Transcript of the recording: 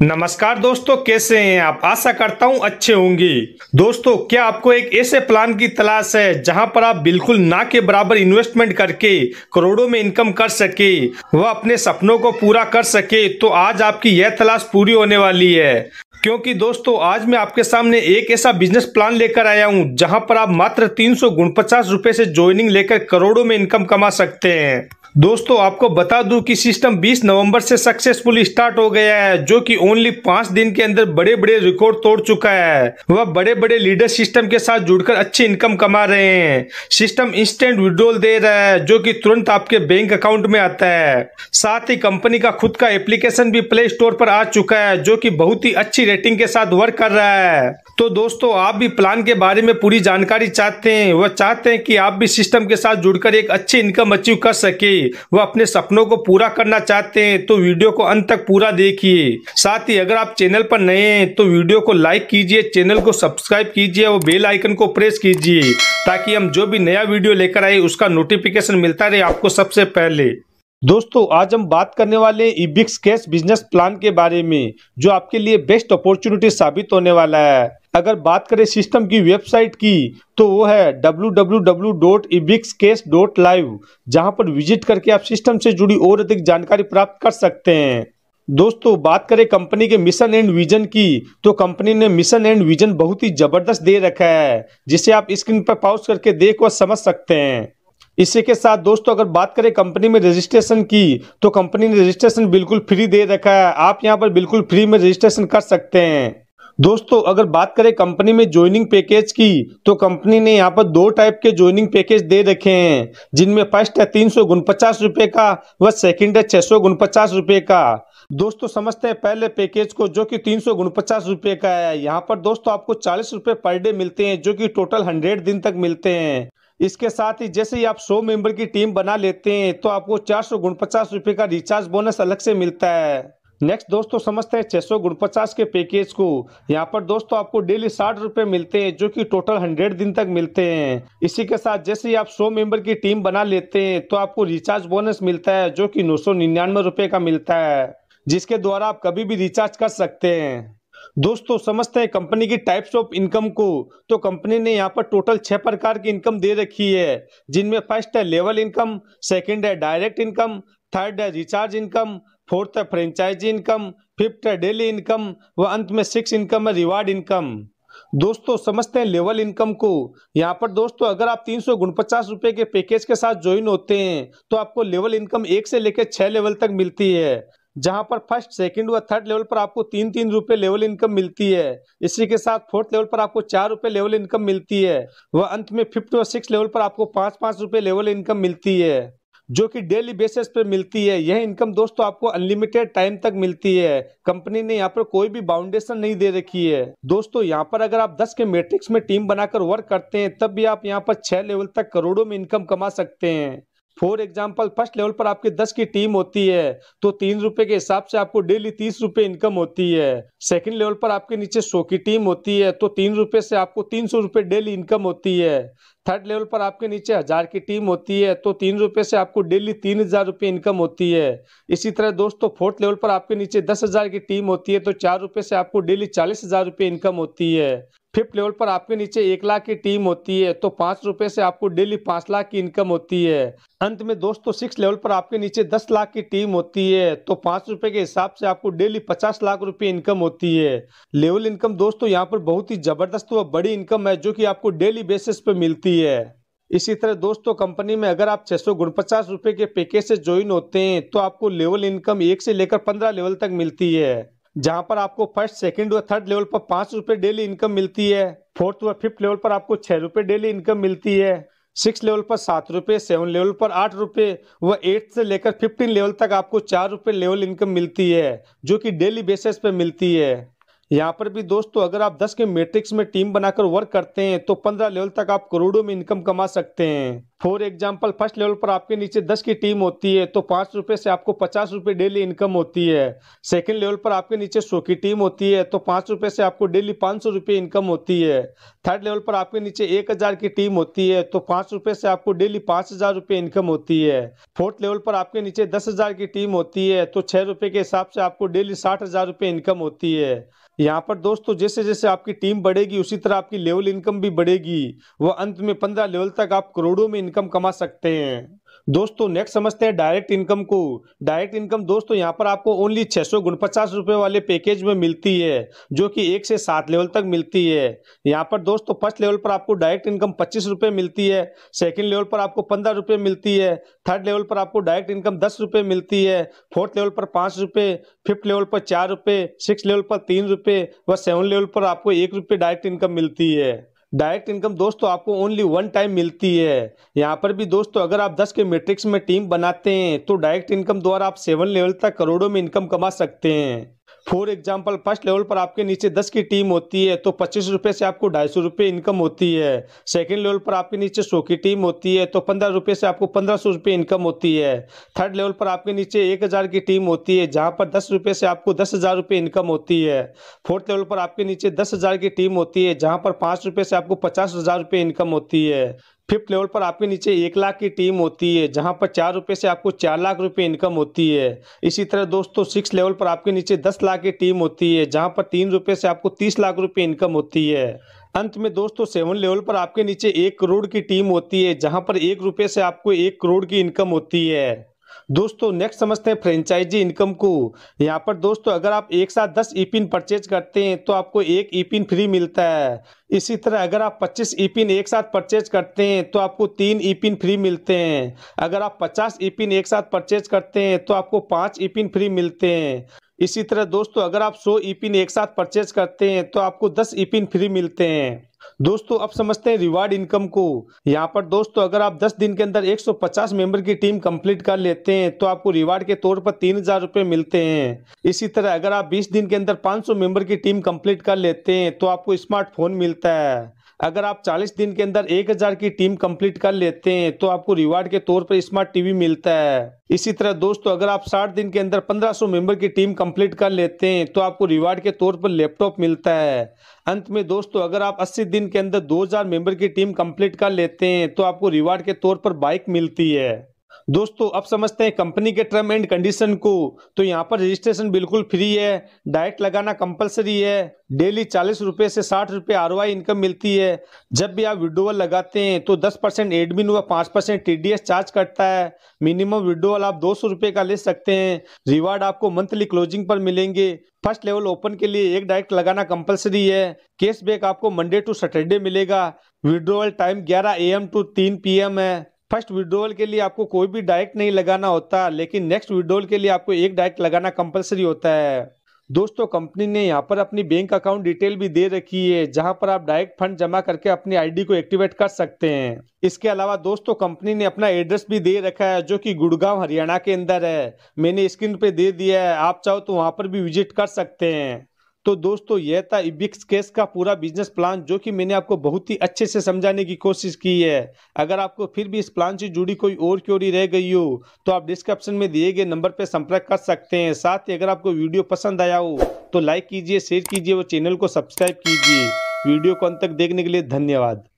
नमस्कार दोस्तों कैसे हैं आप आशा करता हूं अच्छे होंगे दोस्तों क्या आपको एक ऐसे प्लान की तलाश है जहां पर आप बिल्कुल ना के बराबर इन्वेस्टमेंट करके करोड़ों में इनकम कर सके व अपने सपनों को पूरा कर सके तो आज आपकी यह तलाश पूरी होने वाली है क्योंकि दोस्तों आज मैं आपके सामने एक ऐसा बिजनेस प्लान लेकर आया हूँ जहाँ पर आप मात्र तीन सौ से ज्वाइनिंग लेकर करोड़ों में इनकम कमा सकते हैं दोस्तों आपको बता दूं कि सिस्टम 20 नवंबर से सक्सेसफुल स्टार्ट हो गया है जो कि ओनली पांच दिन के अंदर बड़े बड़े रिकॉर्ड तोड़ चुका है वह बड़े बड़े लीडर सिस्टम के साथ जुड़कर अच्छी इनकम कमा रहे हैं सिस्टम इंस्टेंट विड्रोल दे रहा है जो कि तुरंत आपके बैंक अकाउंट में आता है साथ ही कंपनी का खुद का एप्लीकेशन भी प्ले स्टोर पर आ चुका है जो की बहुत ही अच्छी रेटिंग के साथ वर्क कर रहा है तो दोस्तों आप भी प्लान के बारे में पूरी जानकारी चाहते हैं वह चाहते हैं कि आप भी सिस्टम के साथ जुड़कर एक अच्छी इनकम अचीव कर सके वह अपने सपनों को पूरा करना चाहते हैं तो वीडियो को अंत तक पूरा देखिए साथ ही अगर आप चैनल पर नए हैं तो वीडियो को लाइक कीजिए चैनल को सब्सक्राइब कीजिए और बेल आइकन को प्रेस कीजिए ताकि हम जो भी नया वीडियो लेकर आए उसका नोटिफिकेशन मिलता रहे आपको सबसे पहले दोस्तों आज हम बात करने वाले इबिक्स कैश बिजनेस प्लान के बारे में जो आपके लिए बेस्ट अपॉर्चुनिटी साबित होने वाला है अगर बात करें सिस्टम की वेबसाइट की तो वो है लाइव जहां पर विजिट करके आप सिस्टम से जुड़ी और अधिक जानकारी प्राप्त कर सकते हैं दोस्तों बात करें कंपनी के मिशन एंड विजन की तो कंपनी ने मिशन एंड विजन बहुत ही जबरदस्त दे रखा है जिसे आप स्क्रीन पर पॉज करके देख और समझ सकते हैं इसी के साथ दोस्तों अगर बात करें कंपनी में रजिस्ट्रेशन की तो कंपनी ने रजिस्ट्रेशन बिल्कुल फ्री दे रखा है आप यहाँ पर बिल्कुल फ्री में रजिस्ट्रेशन कर सकते हैं दोस्तों अगर बात करें कंपनी में ज्वाइनिंग पैकेज की तो कंपनी ने यहाँ पर दो टाइप के ज्वाइनिंग पैकेज दे रखे हैं जिनमें फर्स्ट है तीन सौ उनपचास रुपए का व सेकंड है छह सौ उनपचास रुपए का दोस्तों समझते हैं पहले पैकेज को जो कि तीन सौ उनपचास रुपए का है यहाँ पर दोस्तों आपको चालीस रुपए पर डे मिलते हैं जो की टोटल हंड्रेड दिन तक मिलते हैं इसके साथ ही जैसे ही आप 100 मेंबर की टीम बना लेते हैं तो आपको चार सौ गुणपचास रूपए का रिचार्ज बोनस अलग से मिलता है नेक्स्ट दोस्तों समझते हैं छह सौ गुणपचास के पैकेज को यहाँ पर दोस्तों आपको डेली साठ रुपए मिलते हैं जो कि टोटल हंड्रेड दिन तक मिलते हैं इसी के साथ जैसे ही आप सो मेंबर की टीम बना लेते हैं तो आपको रिचार्ज बोनस मिलता है जो कि नौ सौ निन्यानवे का मिलता है जिसके द्वारा आप कभी भी रिचार्ज कर सकते हैं दोस्तों समझते हैं कंपनी की टाइप्स ऑफ इनकम को तो कंपनी ने यहाँ पर टोटल छह प्रकार की इनकम दे रखी है जिनमें फर्स्ट है लेवल इनकम सेकंड है डायरेक्ट इनकम थर्ड है रिचार्ज इनकम फोर्थ है फ्रेंचाइजी इनकम फिफ्थ है डेली इनकम व अंत में सिक्स इनकम है रिवार्ड इनकम दोस्तों समझते हैं लेवल इनकम को यहाँ पर दोस्तों अगर आप तीन सौ रुपए के पैकेज के साथ ज्वाइन होते हैं तो आपको लेवल इनकम एक से लेकर छह लेवल तक मिलती है जहां पर फर्स्ट सेकंड व थर्ड लेवल पर आपको तीन तीन रुपए लेवल इनकम मिलती है इसी के साथ फोर्थ लेवल पर आपको चार रुपए लेवल इनकम मिलती है व अंत में फिफ्थ व सिक्स लेवल पर आपको पांच पांच रुपए लेवल इनकम मिलती है जो कि डेली बेसिस पर मिलती है यह इनकम दोस्तों आपको अनलिमिटेड टाइम तक मिलती है कंपनी ने यहाँ पर कोई भी बाउंडेशन नहीं दे रखी है दोस्तों यहाँ पर अगर आप 10 के मैट्रिक्स में टीम बनाकर वर्क करते हैं तब भी आप यहाँ पर 6 लेवल तक करोड़ों में इनकम कमा सकते हैं फॉर एग्जाम्पल फर्स्ट लेवल पर आपकी दस की टीम होती है तो तीन रुपए के हिसाब से आपको डेली तीस रुपए इनकम होती है सेकंड लेवल पर आपके नीचे सौ की टीम होती है तो तीन रुपए से आपको तीन सौ रुपए डेली इनकम होती है थर्ड लेवल पर आपके नीचे हजार की टीम होती है तो तीन रुपए से आपको डेली तीन हजार रुपए इनकम होती है इसी तरह दोस्तों फोर्थ लेवल पर आपके नीचे दस हजार की टीम होती है तो चार रुपए से आपको डेली चालीस हजार रुपए इनकम होती है फिफ्थ लेवल पर आपके नीचे एक लाख की टीम होती है तो पाँच रुपये से आपको डेली पाँच लाख की इनकम होती है अंत में दोस्तों तो सिक्स लेवल पर आपके नीचे दस लाख की टीम होती है तो पाँच रुपए के हिसाब से आपको डेली पचास लाख रुपए इनकम होती है लेवल इनकम दोस्तों तो यहाँ पर बहुत ही ज़बरदस्त व बड़ी इनकम है जो कि आपको डेली बेसिस पे मिलती है इसी तरह दोस्तों तो कंपनी में अगर आप छह सौ के पैकेज से ज्वाइन होते हैं तो आपको लेवल इनकम एक से लेकर पंद्रह लेवल तक मिलती है जहां पर आपको फर्स्ट सेकंड और थर्ड लेवल पर पांच रुपए डेली इनकम मिलती है फोर्थ और फिफ्थ लेवल पर आपको छह रुपए डेली इनकम मिलती है सिक्स लेवल पर सात रुपये सेवन लेवल पर आठ रुपये व एट्थ से लेकर फिफ्टीन लेवल तक आपको चार रुपये लेवल इनकम मिलती है जो कि डेली बेसिस पे मिलती है यहाँ पर भी दोस्तों अगर आप दस के मेट्रिक्स में टीम बनाकर वर्क करते हैं तो पंद्रह लेवल तक आप करोड़ों में इनकम कमा सकते हैं फॉर एग्जाम्पल फर्स्ट लेवल पर आपके नीचे दस की टीम होती है तो पाँच रुपये से आपको पचास रुपये डेली इनकम होती है सेकंड लेवल पर आपके नीचे सौ की टीम होती है तो पाँच रुपये से आपको डेली पाँच सौ रुपये इनकम होती है थर्ड लेवल पर आपके नीचे एक हज़ार की टीम होती है तो पाँच रुपये से आपको डेली पाँच हज़ार रुपये इनकम होती है फोर्थ लेवल पर आपके नीचे दस हज़ार की टीम होती है तो छः रुपये के हिसाब से आपको डेली साठ हज़ार रुपये इनकम होती है यहाँ पर दोस्तों जैसे जैसे आपकी टीम बढ़ेगी उसी तरह आपकी लेवल इनकम भी बढ़ेगी वह अंत में पंद्रह लेवल तक आप करोड़ों में इनकम कमा सकते हैं दोस्तों नेक्स्ट समझते हैं डायरेक्ट इनकम को डायरेक्ट इनकम दोस्तों यहाँ पर आपको ओनली छः सौ उनपचास रुपये वाले पैकेज में मिलती है जो कि एक से सात लेवल तक मिलती है यहाँ पर दोस्तों फर्स्ट लेवल पर आपको डायरेक्ट इनकम पच्चीस रुपये मिलती है सेकंड लेवल पर आपको पंद्रह रुपये मिलती है थर्ड लेवल पर आपको डायरेक्ट इनकम दस रुपये मिलती है फोर्थ लेवल पर पाँच रुपये फिफ्थ लेवल पर चार रुपये सिक्स लेवल पर तीन रुपये व सेवन लेवल पर आपको एक रुपये डायरेक्ट इनकम मिलती है डायरेक्ट इनकम दोस्तों आपको ओनली वन टाइम मिलती है यहाँ पर भी दोस्तों अगर आप 10 के मेट्रिक्स में टीम बनाते हैं तो डायरेक्ट इनकम द्वारा आप सेवन लेवल तक करोड़ों में इनकम कमा सकते हैं फॉर एग्जाम्पल फर्स्ट लेवल पर आपके नीचे दस की टीम होती है तो पच्चीस रुपये से आपको ढाई सौ रुपये इनकम होती है सेकेंड लेवल पर आपके नीचे सौ की टीम होती है तो पंद्रह रुपये से आपको पंद्रह सौ रुपये इनकम होती है थर्ड लेवल पर आपके नीचे एक हज़ार की टीम होती है जहाँ पर दस रुपये से आपको दस हज़ार रुपये इनकम होती है फोर्थ लेवल पर आपके नीचे दस हज़ार की टीम होती है जहाँ पर पाँच रुपये से आपको पचास हज़ार रुपये इनकम होती है फिफ्थ लेवल पर आपके नीचे एक लाख की टीम होती है जहां पर चार रुपये से आपको चार लाख रुपए इनकम होती है इसी तरह दोस्तों सिक्स लेवल पर आपके नीचे दस लाख की टीम होती है जहां पर तीन रुपये से आपको तीस लाख रुपए इनकम होती है अंत में दोस्तों सेवन लेवल पर आपके नीचे एक करोड़ की टीम होती है जहाँ पर एक रुपये से आपको एक करोड़ की इनकम होती है दोस्तों नेक्स्ट समझते हैं फ्रेंचाइजी इनकम को यहाँ पर दोस्तों अगर आप एक साथ दस ई पिन परचेज करते हैं तो आपको एक ई पिन फ्री मिलता है इसी तरह अगर आप 25 ई पिन एक साथ परचेज करते हैं तो आपको तीन ई पिन फ्री मिलते हैं अगर आप 50 ई पिन एक साथ परचेज करते हैं तो आपको पांच ई पिन फ्री मिलते हैं इसी तरह दोस्तों अगर आप 100 ईपिन e एक साथ परचेज करते हैं तो आपको 10 ईपिन फ्री मिलते हैं दोस्तों अब समझते हैं रिवार्ड इनकम को यहाँ पर दोस्तों अगर आप 10 दिन के अंदर 150 मेंबर की टीम कंप्लीट कर लेते हैं तो आपको रिवार्ड के तौर पर तीन हजार रुपए मिलते हैं इसी तरह अगर आप 20 दिन के अंदर 500 मेंबर की टीम कंप्लीट कर लेते हैं तो आपको स्मार्टफोन मिलता है अगर आप 40 दिन के अंदर 1000 की टीम कंप्लीट कर लेते हैं तो आपको रिवार्ड के तौर पर स्मार्ट टीवी मिलता है इसी तरह दोस्तों अगर आप 60 दिन के अंदर 1500 मेंबर की टीम कंप्लीट कर लेते हैं तो आपको रिवार्ड के तौर पर लैपटॉप मिलता है अंत में दोस्तों अगर आप 80 दिन के अंदर 2000 मेंबर की टीम कंप्लीट कर लेते हैं तो आपको रिवार्ड के तौर पर बाइक मिलती है दोस्तों अब समझते हैं कंपनी के टर्म एंड कंडीशन को तो यहाँ पर रजिस्ट्रेशन बिल्कुल फ्री है डायरेक्ट लगाना कंपलसरी है डेली चालीस रुपये से साठ रुपये आर इनकम मिलती है जब भी आप विड्रोवल लगाते हैं तो दस परसेंट एडमिन व पाँच परसेंट टी चार्ज करता है मिनिमम विड्रोवल आप दो सौ का ले सकते हैं रिवार्ड आपको मंथली क्लोजिंग पर मिलेंगे फर्स्ट लेवल ओपन के लिए एक डायरेक्ट लगाना कंपलसरी है बैक आपको मंडे टू सैटरडे मिलेगा विड्रोवल टाइम ग्यारह एम टू तीन पी है फर्स्ट विड्रोवल के लिए आपको कोई भी डायरेक्ट नहीं लगाना होता लेकिन नेक्स्ट विड्रोवल के लिए आपको एक डायरेक्ट लगाना कंपलसरी होता है दोस्तों कंपनी ने यहाँ पर अपनी बैंक अकाउंट डिटेल भी दे रखी है जहाँ पर आप डायरेक्ट फंड जमा करके अपनी आईडी को एक्टिवेट कर सकते हैं इसके अलावा दोस्तों कंपनी ने अपना एड्रेस भी दे रखा है जो कि गुड़गांव हरियाणा के अंदर है मैंने स्क्रीन पे दे दिया है आप चाहो तो वहाँ पर भी विजिट कर सकते हैं तो दोस्तों यह था इबिक्स केस का पूरा बिजनेस प्लान जो कि मैंने आपको बहुत ही अच्छे से समझाने की कोशिश की है अगर आपको फिर भी इस प्लान से जुड़ी कोई और क्योरी रह गई हो तो आप डिस्क्रिप्शन में दिए गए नंबर पर संपर्क कर सकते हैं साथ ही अगर आपको वीडियो पसंद आया हो तो लाइक कीजिए शेयर कीजिए और चैनल को सब्सक्राइब कीजिए वीडियो को अंत तक देखने के लिए धन्यवाद